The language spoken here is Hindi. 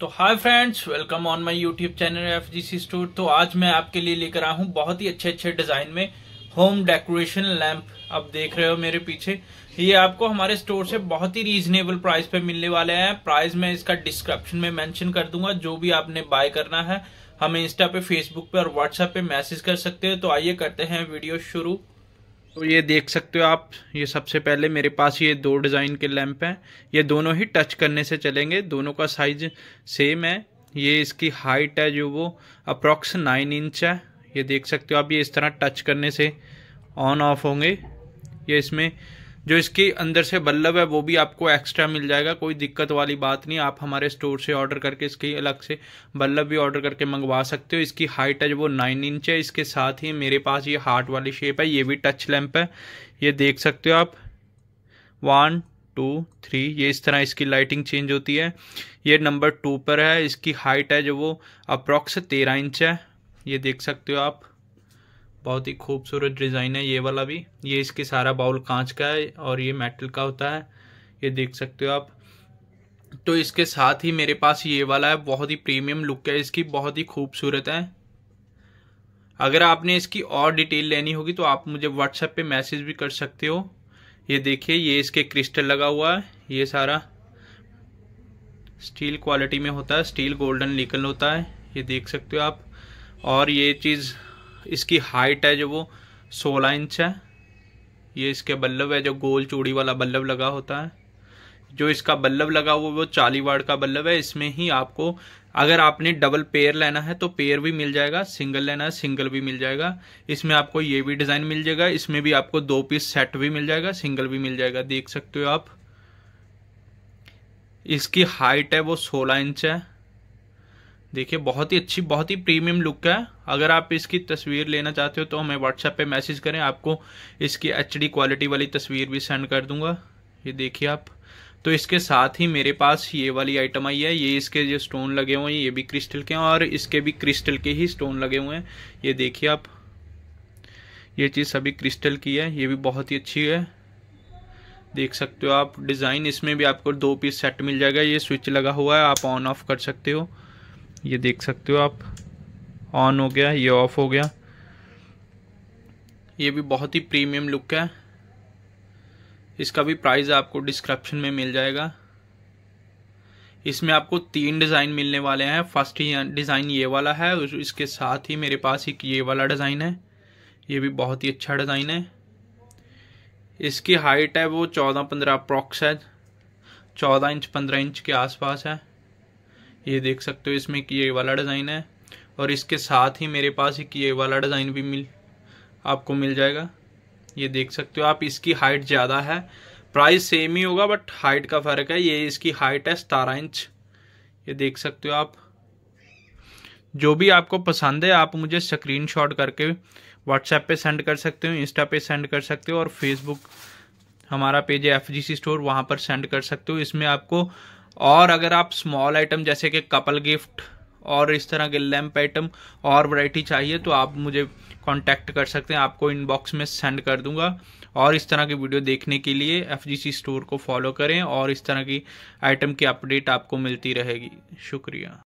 तो hi friends welcome on my YouTube channel F G C store तो आज मैं आपके लिए लेकर आया हूँ बहुत ही अच्छे अच्छे डिजाइन में होम डेकोरेशन लैंप आप देख रहे हो मेरे पीछे ये आपको हमारे स्टोर से बहुत ही रीजनेबल प्राइस पे मिलने वाले हैं प्राइस मैं इसका डिस्क्रिप्शन में मेंशन कर दूंगा जो भी आपने बाय करना है हमें इंस्टा पे फेसबुक पे और व्हाट्सएप पे मैसेज कर सकते हैं तो आइए करते हैं वीडियो शुरू तो ये देख सकते हो आप ये सबसे पहले मेरे पास ये दो डिज़ाइन के लैंप हैं ये दोनों ही टच करने से चलेंगे दोनों का साइज सेम है ये इसकी हाइट है जो वो अप्रॉक्स नाइन इंच है ये देख सकते हो आप ये इस तरह टच करने से ऑन ऑफ होंगे ये इसमें जो इसके अंदर से बल्लब है वो भी आपको एक्स्ट्रा मिल जाएगा कोई दिक्कत वाली बात नहीं आप हमारे स्टोर से ऑर्डर करके इसके अलग से बल्लब भी ऑर्डर करके मंगवा सकते हो इसकी हाइट है जो वो नाइन इंच है इसके साथ ही मेरे पास ये हार्ट वाली शेप है ये भी टच लैंप है ये देख सकते हो आप वन टू थ्री ये इस तरह इसकी लाइटिंग चेंज होती है ये नंबर टू पर है इसकी हाइट है जो वो अप्रॉक्स तेरह इंच है ये देख सकते हो आप बहुत ही खूबसूरत डिज़ाइन है ये वाला भी ये इसके सारा बाउल कांच का है और ये मेटल का होता है ये देख सकते हो आप तो इसके साथ ही मेरे पास ये वाला है बहुत ही प्रीमियम लुक है इसकी बहुत ही खूबसूरत है अगर आपने इसकी और डिटेल लेनी होगी तो आप मुझे व्हाट्सएप पे मैसेज भी कर सकते हो ये देखिए ये इसके क्रिस्टल लगा हुआ है ये सारा स्टील क्वालिटी में होता है स्टील गोल्डन लीकल होता है ये देख सकते हो आप और ये चीज़ इसकी हाइट है जो वो सोलह इंच है ये इसके बल्लभ है जो गोल चूड़ी वाला बल्लभ लगा होता है जो इसका बल्लभ लगा हुआ वो चाली वार्ड का बल्लभ है इसमें ही आपको अगर आपने डबल पेयर लेना है तो पेयर भी मिल जाएगा सिंगल लेना है सिंगल भी मिल जाएगा इसमें आपको ये भी डिज़ाइन मिल जाएगा इसमें भी आपको दो पीस सेट भी मिल जाएगा सिंगल भी मिल जाएगा देख सकते हो आप इसकी हाइट है वो सोलह इंच है देखिए बहुत ही अच्छी बहुत ही प्रीमियम लुक है अगर आप इसकी तस्वीर लेना चाहते हो तो हमें व्हाट्सएप पे मैसेज करें आपको इसकी एच क्वालिटी वाली तस्वीर भी सेंड कर दूंगा ये देखिए आप तो इसके साथ ही मेरे पास ये वाली आइटम आई है ये इसके जो स्टोन लगे हुए हैं ये भी क्रिस्टल के हैं और इसके भी क्रिस्टल के ही स्टोन लगे हुए हैं ये देखिए आप ये चीज़ सभी क्रिस्टल की है ये भी बहुत ही अच्छी है देख सकते हो आप डिज़ाइन इसमें भी आपको दो पीस सेट मिल जाएगा ये स्विच लगा हुआ है आप ऑन ऑफ कर सकते हो ये देख सकते हो आप ऑन हो गया ये ऑफ हो गया ये भी बहुत ही प्रीमियम लुक है इसका भी प्राइस आपको डिस्क्रिप्शन में मिल जाएगा इसमें आपको तीन डिज़ाइन मिलने वाले हैं फर्स्ट ही डिज़ाइन ये वाला है इसके साथ ही मेरे पास एक ये वाला डिज़ाइन है ये भी बहुत ही अच्छा डिज़ाइन है इसकी हाइट है वो चौदह पंद्रह अप्रॉक्स है चौदह इंच पंद्रह इंच के आसपास है ये देख सकते हो इसमें कि ये वाला डिज़ाइन है और इसके साथ ही मेरे पास एक ये वाला डिज़ाइन भी मिल आपको मिल जाएगा ये देख सकते हो आप इसकी हाइट ज़्यादा है प्राइस सेम ही होगा बट हाइट का फ़र्क है ये इसकी हाइट है सतारह इंच ये देख सकते हो आप जो भी आपको पसंद है आप मुझे स्क्रीनशॉट करके व्हाट्सएप पे सेंड कर सकते हो इंस्टा पे सेंड कर सकते हो और फेसबुक हमारा पेज है एफ स्टोर वहाँ पर सेंड कर सकते हो इसमें आपको और अगर आप स्मॉल आइटम जैसे कि कपल गिफ्ट और इस तरह के लैम्प आइटम और वैरायटी चाहिए तो आप मुझे कांटेक्ट कर सकते हैं आपको इनबॉक्स में सेंड कर दूंगा और इस तरह की वीडियो देखने के लिए एफ स्टोर को फॉलो करें और इस तरह की आइटम की अपडेट आपको मिलती रहेगी शुक्रिया